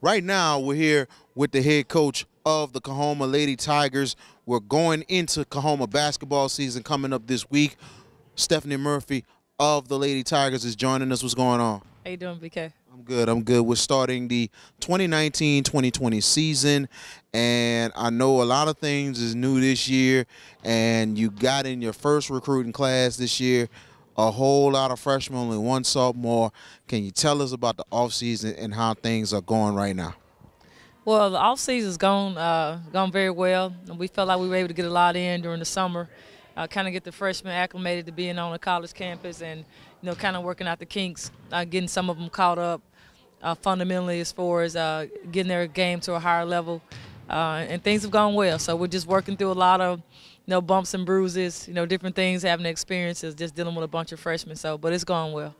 Right now, we're here with the head coach of the Kahoma Lady Tigers. We're going into Kahoma basketball season coming up this week. Stephanie Murphy of the Lady Tigers is joining us. What's going on? How you doing, BK? I'm good. I'm good. We're starting the 2019-2020 season, and I know a lot of things is new this year, and you got in your first recruiting class this year a whole lot of freshmen, only one sophomore. Can you tell us about the offseason and how things are going right now? Well, the offseason's gone uh, gone very well. We felt like we were able to get a lot in during the summer, uh, kind of get the freshmen acclimated to being on a college campus and, you know, kind of working out the kinks, uh, getting some of them caught up uh, fundamentally as far as uh, getting their game to a higher level uh, and things have gone well. So we're just working through a lot of you know, bumps and bruises, you know, different things, having experiences, just dealing with a bunch of freshmen. So, but it's going well.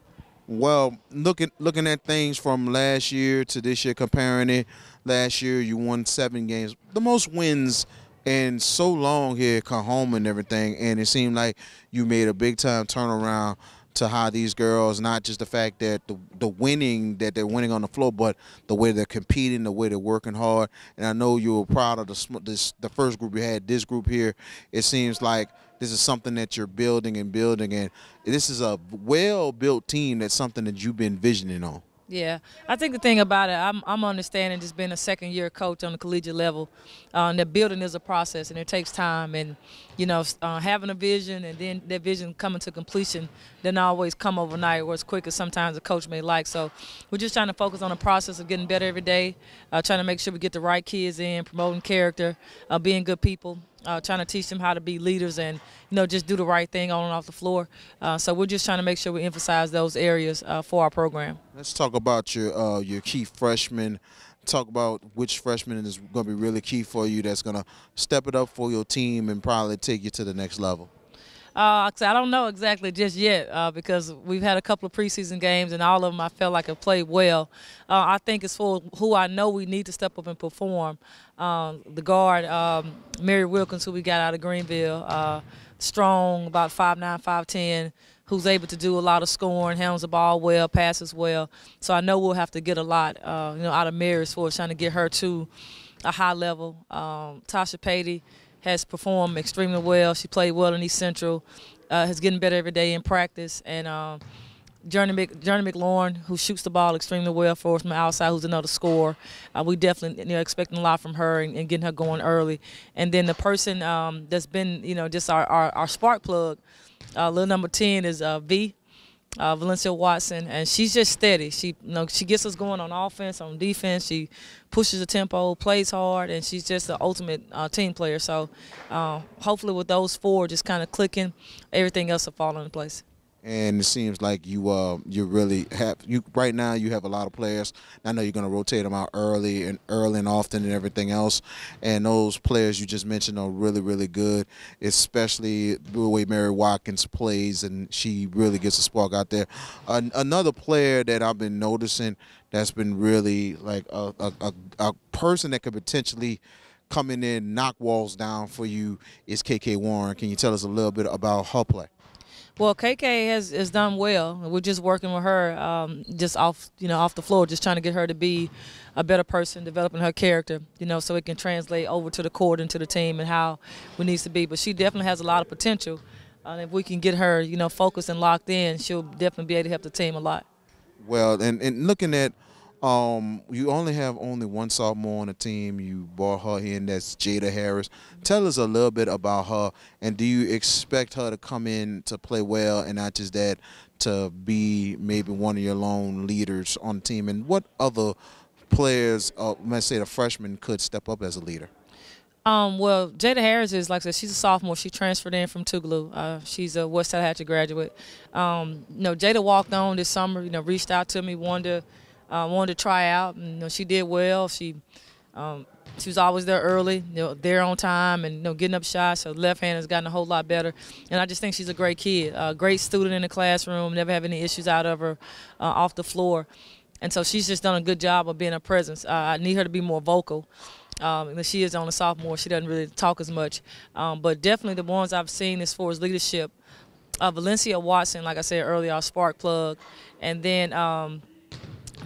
Well, looking looking at things from last year to this year, comparing it, last year you won seven games, the most wins in so long here, at home and everything, and it seemed like you made a big time turnaround to how these girls, not just the fact that the, the winning, that they're winning on the floor, but the way they're competing, the way they're working hard. And I know you were proud of the, this, the first group you had, this group here. It seems like this is something that you're building and building. And this is a well-built team that's something that you've been visioning on. Yeah, I think the thing about it, I'm, I'm understanding just being a second year coach on the collegiate level, uh, and that building is a process and it takes time. And, you know, uh, having a vision and then that vision coming to completion doesn't always come overnight or as quick as sometimes a coach may like. So we're just trying to focus on the process of getting better every day, uh, trying to make sure we get the right kids in, promoting character, uh, being good people, uh, trying to teach them how to be leaders and you know just do the right thing on and off the floor. Uh, so we're just trying to make sure we emphasize those areas uh, for our program. Let's talk about your uh, your key freshman. Talk about which freshman is going to be really key for you. That's going to step it up for your team and probably take you to the next level. Uh, I don't know exactly just yet uh, because we've had a couple of preseason games and all of them I felt like have played well. Uh, I think it's for who I know we need to step up and perform. Um, the guard, um, Mary Wilkins, who we got out of Greenville, uh, strong, about 5'9", 5'10", who's able to do a lot of scoring, handles the ball well, passes well. So I know we'll have to get a lot uh, you know, out of Mary as far as trying to get her to a high level. Um, Tasha Patey has performed extremely well. She played well in East Central, uh, has getting better every day in practice. And um, Journey, Mc, Journey McLaurin, who shoots the ball extremely well for us from outside, who's another scorer. Uh, we definitely you know, expecting a lot from her and, and, getting her going early. And then the person um, that's been, you know, just our, our, our spark plug, uh, little number 10 is uh, V uh, Valencia Watson, and she's just steady. She you know she gets us going on offense, on defense. She pushes the tempo, plays hard, and she's just the ultimate uh, team player. So uh, hopefully, with those four just kind of clicking, everything else will fall into place and it seems like you uh you really have you right now you have a lot of players. I know you're going to rotate them out early and early and often and everything else. And those players you just mentioned are really really good, especially the way Mary Watkins plays and she really gets a spark out there. An another player that I've been noticing that's been really like a a, a, a person that could potentially come in and knock walls down for you is KK Warren. Can you tell us a little bit about her play? Well, KK has, has done well. We're just working with her, um, just off you know off the floor, just trying to get her to be a better person, developing her character, you know, so it can translate over to the court and to the team and how we needs to be. But she definitely has a lot of potential. Uh, if we can get her, you know, focused and locked in, she'll definitely be able to help the team a lot. Well, and, and looking at – um, you only have only one sophomore on the team. You brought her in. That's Jada Harris. Tell us a little bit about her, and do you expect her to come in to play well, and not just that, to be maybe one of your lone leaders on the team? And what other players, uh, let's say the freshman, could step up as a leader? Um, well, Jada Harris is, like I said, she's a sophomore. She transferred in from Tougaloo. Uh, she's a West Hatchet graduate. Um, you know, Jada walked on this summer, you know, reached out to me, wanted to uh, wanted to try out, and you know, she did well. She um, she was always there early, you know, there on time, and you know, getting up shots. Her left hand has gotten a whole lot better, and I just think she's a great kid, a great student in the classroom. Never have any issues out of her uh, off the floor, and so she's just done a good job of being a presence. Uh, I need her to be more vocal. Um, she is on a sophomore. She doesn't really talk as much, um, but definitely the ones I've seen as far as leadership. Uh, Valencia Watson, like I said earlier, our spark plug, and then. Um,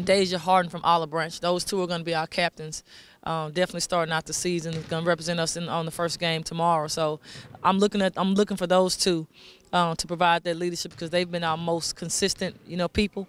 Deja Harden from Olive Branch. Those two are going to be our captains. Um, definitely starting out the season, going to represent us in, on the first game tomorrow. So I'm looking at I'm looking for those two um, to provide that leadership because they've been our most consistent, you know, people.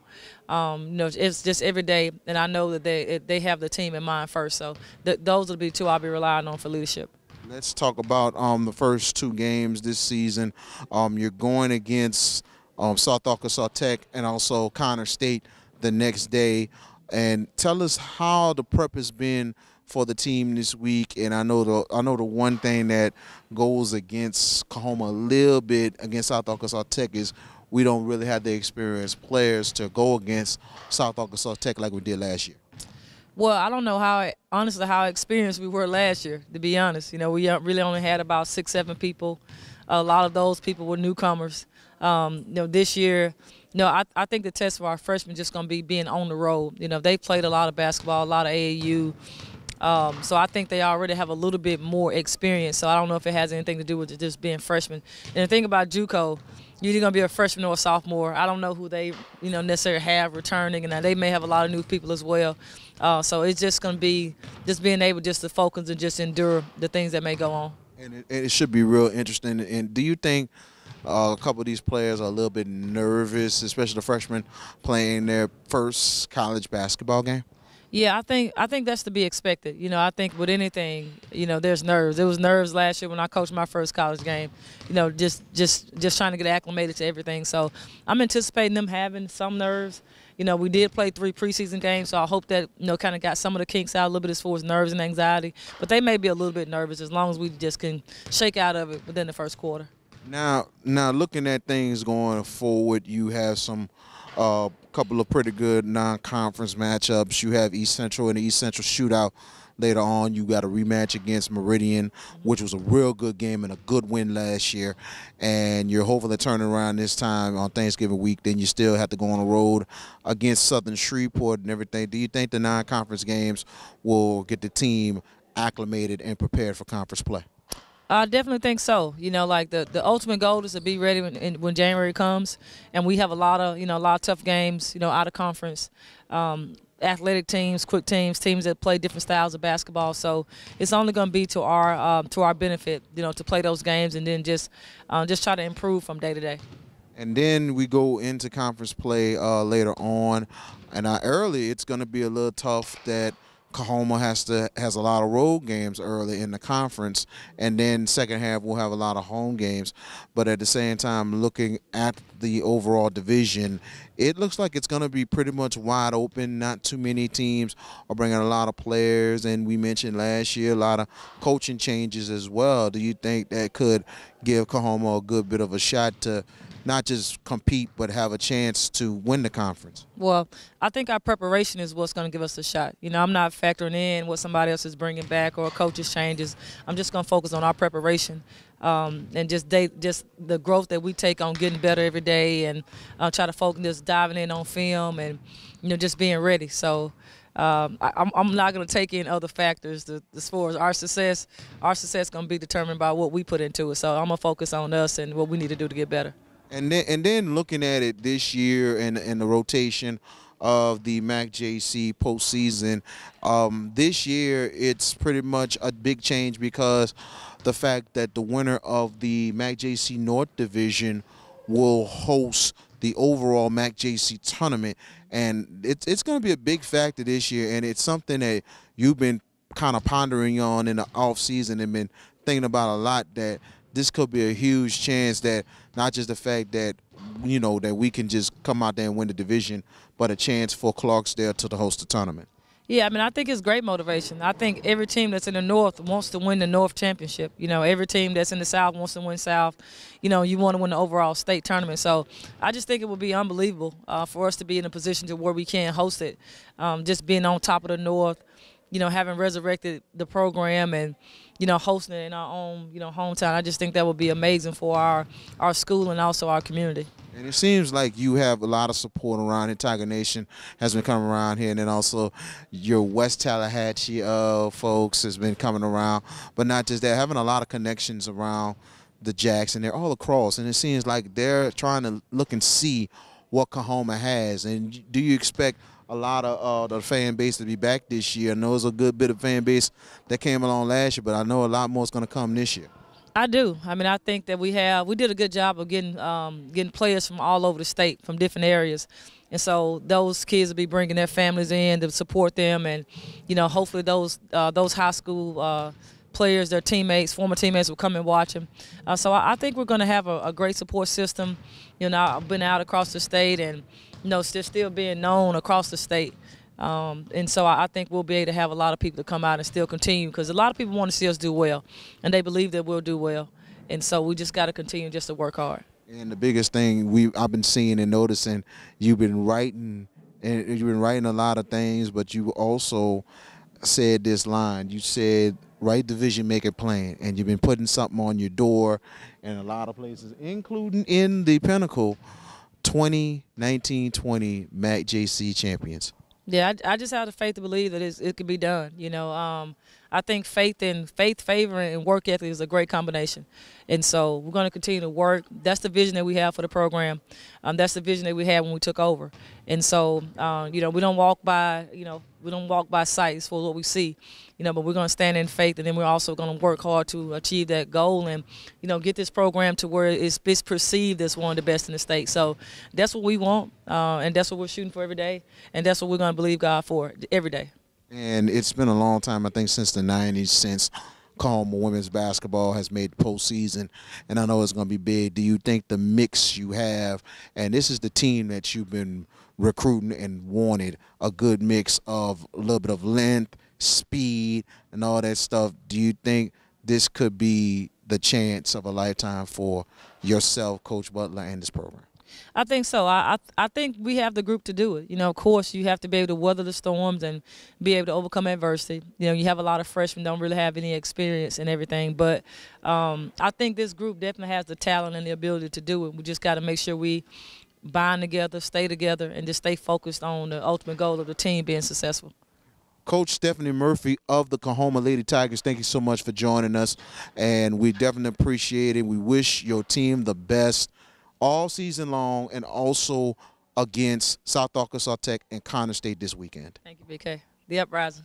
Um, you know, it's just every day, and I know that they they have the team in mind first. So th those will be two I'll be relying on for leadership. Let's talk about um, the first two games this season. Um, you're going against um, South Arkansas Tech and also Connor State the next day. And tell us how the prep has been for the team this week. And I know the I know the one thing that goes against Kahoma a little bit against South Arkansas Tech is we don't really have the experienced players to go against South Arkansas Tech like we did last year. Well, I don't know how honestly how experienced we were last year. To be honest, you know, we uh, really only had about six, seven people a lot of those people were newcomers. Um, you know, this year, you know, I, I think the test for our freshmen just going to be being on the road. You know, they played a lot of basketball, a lot of AAU. Um, so I think they already have a little bit more experience. So I don't know if it has anything to do with just being freshmen. And the thing about JUCO, you're either going to be a freshman or a sophomore. I don't know who they, you know, necessarily have returning, and they may have a lot of new people as well. Uh, so it's just going to be just being able just to focus and just endure the things that may go on and it, and it should be real interesting. And do you think uh, a couple of these players are a little bit nervous, especially the freshmen playing their first college basketball game? Yeah, I think I think that's to be expected. You know, I think with anything, you know, there's nerves. It was nerves last year when I coached my first college game. You know, just just just trying to get acclimated to everything. So I'm anticipating them having some nerves. You know, we did play three preseason games, so I hope that you know kind of got some of the kinks out a little bit as far as nerves and anxiety. But they may be a little bit nervous as long as we just can shake out of it within the first quarter. Now, now looking at things going forward, you have some. Uh, couple of pretty good non-conference matchups. You have East Central and the East Central shootout. Later on, you got a rematch against Meridian, which was a real good game and a good win last year. And you're hopefully turning around this time on Thanksgiving week. Then you still have to go on the road against Southern Shreveport and everything. Do you think the non-conference games will get the team acclimated and prepared for conference play? I definitely think so. You know, like the, the ultimate goal is to be ready when, when January comes, and we have a lot of you know a lot of tough games. You know, out of conference, um, athletic teams, quick teams, teams that play different styles of basketball. So it's only going to be to our um, to our benefit, you know, to play those games and then just um, just try to improve from day to day. And then we go into conference play uh, later on, and uh, early it's going to be a little tough. That Kahoma has to has a lot of road games early in the conference, and then second half we'll have a lot of home games. But at the same time, looking at the overall division, it looks like it's going to be pretty much wide open. Not too many teams are bringing a lot of players, and we mentioned last year a lot of coaching changes as well. Do you think that could give Kahoma a good bit of a shot to not just compete but have a chance to win the conference? Well, I think our preparation is what's going to give us a shot. You know, I'm not factoring in what somebody else is bringing back or coaches changes. I'm just going to focus on our preparation. Um, and just just the growth that we take on getting better every day, and uh, try to focus just diving in on film, and you know just being ready. So um, I, am not going to take in other factors to, as far as our success. Our success is going to be determined by what we put into it. So I'm going to focus on us and what we need to do to get better. And then and then looking at it this year and and the rotation of the Mac JC postseason, um, this year it's pretty much a big change because the fact that the winner of the Mac JC North Division will host the overall Mac JC tournament, and it's it's going to be a big factor this year, and it's something that you've been kind of pondering on in the off season and been thinking about a lot that this could be a huge chance that not just the fact that you know that we can just come out there and win the division, but a chance for Clarksdale to host the tournament. Yeah, I mean, I think it's great motivation. I think every team that's in the North wants to win the North Championship. You know, every team that's in the South wants to win South. You know, you want to win the overall state tournament. So I just think it would be unbelievable uh, for us to be in a position to where we can host it. Um, just being on top of the North, you know, having resurrected the program and, you know, hosting it in our own, you know, hometown. I just think that would be amazing for our, our school and also our community. And it seems like you have a lot of support around here. Tiger Nation has been coming around here, and then also your West Tallahatchie uh, folks has been coming around. But not just that, having a lot of connections around the and they're all across, and it seems like they're trying to look and see what Kahoma has. And do you expect a lot of uh, the fan base to be back this year. I know it's a good bit of fan base that came along last year, but I know a lot more is going to come this year. I do. I mean, I think that we have we did a good job of getting um, getting players from all over the state, from different areas, and so those kids will be bringing their families in to support them, and you know, hopefully those uh, those high school. Uh, players, their teammates, former teammates will come and watch them. Uh, so I, I, think we're going to have a, a, great support system. You know, I've been out across the state and you know, still, still being known across the state. Um, and so I, I, think we'll be able to have a lot of people to come out and still continue because a lot of people want to see us do well, and they believe that we'll do well. And so we just got to continue just to work hard. And the biggest thing we I've been seeing and noticing, you've been writing and you've been writing a lot of things, but you also said this line. You said, "Write the vision, make it plain," and you've been putting something on your door, in a lot of places, including in the Pinnacle 20, 19, 20 MAC JC champions. Yeah, I, I just have the faith to believe that it could be done. You know, um, I think faith and faith, favor, and work ethic is a great combination. And so we're going to continue to work. That's the vision that we have for the program. Um, that's the vision that we had when we took over. And so, uh, you know, we don't walk by, you know, we don't walk by sight. for what we see, you know, but we're going to stand in faith and then we're also going to work hard to achieve that goal and, you know, get this program to where it's, it's perceived as one of the best in the state. So that's what we want uh, and that's what we're shooting for every day. And that's what we're going to believe God for every day and it's been a long time. I think since the '90s, since Calma women's basketball has made the postseason, and I know it's going to be big. Do you think the mix you have, and this is the team that you've been recruiting and wanted, a good mix of a little bit of length, speed, and all that stuff? Do you think this could be the chance of a lifetime for yourself, Coach Butler, and this program? I think so. I, I, I think we have the group to do it. You know, of course, you have to be able to weather the storms and be able to overcome adversity. You know, you have a lot of freshmen don't really have any experience and everything, but um, I think this group definitely has the talent and the ability to do it. We just got to make sure we bind together, stay together, and just stay focused on the ultimate goal of the team being successful. Coach Stephanie Murphy of the Kahoma Lady Tigers, thank you so much for joining us. And we definitely appreciate it. We wish your team the best all season long and also against South Arkansas Tech and Connor State this weekend. Thank you, BK. The Uprising.